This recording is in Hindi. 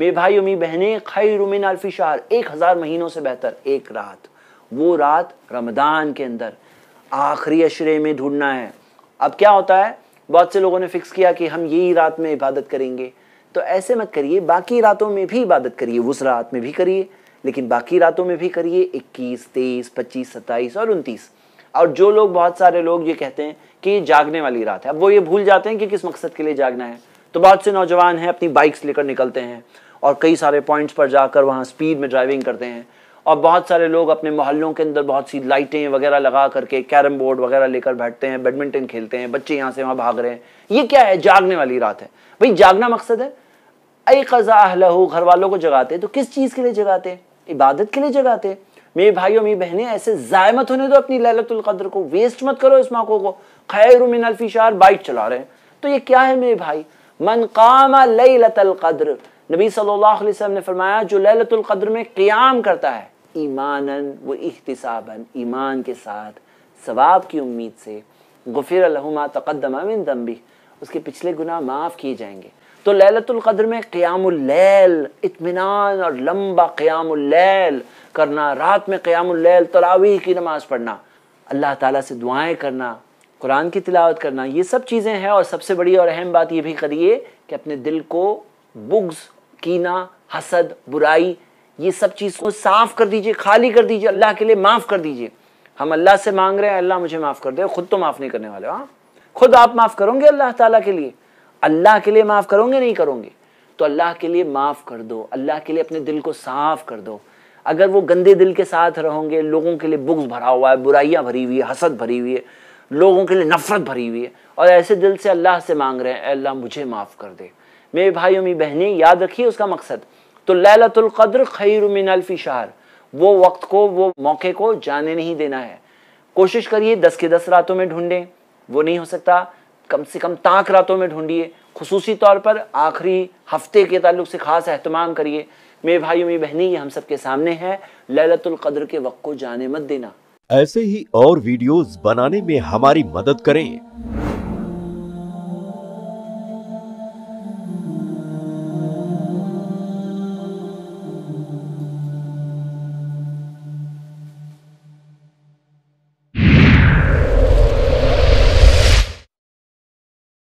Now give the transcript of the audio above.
मे भाई मी बहने खाई रुमिन अल्फिशार एक हज़ार महीनों से बेहतर एक रात वो रात रमदान के अंदर आखिरी अशरे में ढूंढना है अब क्या होता है बहुत से लोगों ने फिक्स किया कि हम यही रात में इबादत करेंगे तो ऐसे मत करिए बाकी रातों में भी इबादत करिए उस रात में भी करिए लेकिन बाकी रातों में भी करिए इक्कीस तेईस पच्चीस सत्ताईस और उनतीस और जो लोग बहुत सारे लोग ये कहते हैं कि ये जागने वाली रात है अब वो ये भूल जाते हैं कि किस मकसद के लिए जागना है तो बहुत से नौजवान हैं अपनी बाइक्स लेकर निकलते हैं और कई सारे पॉइंट्स पर जाकर वहाँ स्पीड में ड्राइविंग करते हैं और बहुत सारे लोग अपने मोहल्लों के अंदर बहुत सी लाइटें वगैरह लगा करके कैरम बोर्ड वगैरह लेकर बैठते हैं बैडमिंटन खेलते हैं बच्चे यहाँ से वहाँ भाग रहे हैं ये क्या है जागने वाली रात है भाई जागना मकसद है अई कज़ा लहू घर वालों को जगाते हैं तो किस चीज़ के लिए जगाते हैं इबादत के लिए जगाते हैं मेरे भाइयों मेरी बहनें ऐसे ज़ाय मत होने दो अपनी ललतुल को वेस्ट मत करो इस मौक़ों को खैर मिन अल्फी बाइक चला रहे हैं तो ये क्या है मेरे भाई मन काम लई कद्र नबी सल्लल्लाहु अलैहि वसल्लम ने फरमाया जो ललतुल कद्र में क़याम करता है ईमानन व अहतसाबन ईमान के साथ सवाब की उम्मीद से गफ़िर लहुमा तकदमा मिन दम्बी उसके पिछले गुनाह माफ़ किए जाएंगे तो ललतुल कद्र में क़ियामुल्लैल इत्मीनान और लंबा क़ियामुल्लैल करना रात में क़ियामुल्लैल तरावीह की नमाज़ पढ़ना अल्लाह ताला से दुआएं करना कुरान की तिलावत करना ये सब चीज़ें हैं और सबसे बड़ी और अहम बात ये भी करिए कि अपने दिल को बुग्स कीना हसद बुराई ये सब चीज़ को साफ कर दीजिए खाली कर दीजिए अल्लाह के लिए माफ़ कर दीजिए हम अल्लाह से मांग रहे हैं अल्लाह मुझे माफ़ कर दे खुद तो माफ़ नहीं करने वाले हाँ खुद आप माफ़ करोगे अल्लाह ताला के लिए अल्लाह के लिए माफ़ करोगे नहीं करोगे तो अल्लाह के लिए माफ़ कर दो अल्लाह के लिए अपने दिल को साफ कर दो अगर वो गंदे दिल के साथ रहोगे लोगों के लिए बुक्स भरा हुआ है बुराइयाँ भरी हुई है हसद भरी हुई है लोगों के लिए नफ़रत भरी हुई है और ऐसे दिल से अल्लाह से मांग रहे हैं अल्लाह मुझे माफ़ कर दे मेरे भाइयों मेरी बहनें याद रखिए उसका मकसद तो लैलतुल कद्र खैर मिन अल्फी शहर वो वक्त को वो मौके को जाने नहीं देना है कोशिश करिए दस के दस रातों में ढूंढें वो नहीं हो सकता कम से कम ताक रातों में ढूंढिए खसूसी तौर पर आखिरी हफ्ते के तल्लुक से ख़ास अहतमाम करिए मेरे भाइयों मेरी बहनी ये हम सब के सामने है ललतुल कद्र के वक्त को जाने मत देना ऐसे ही और वीडियोस बनाने में हमारी मदद करें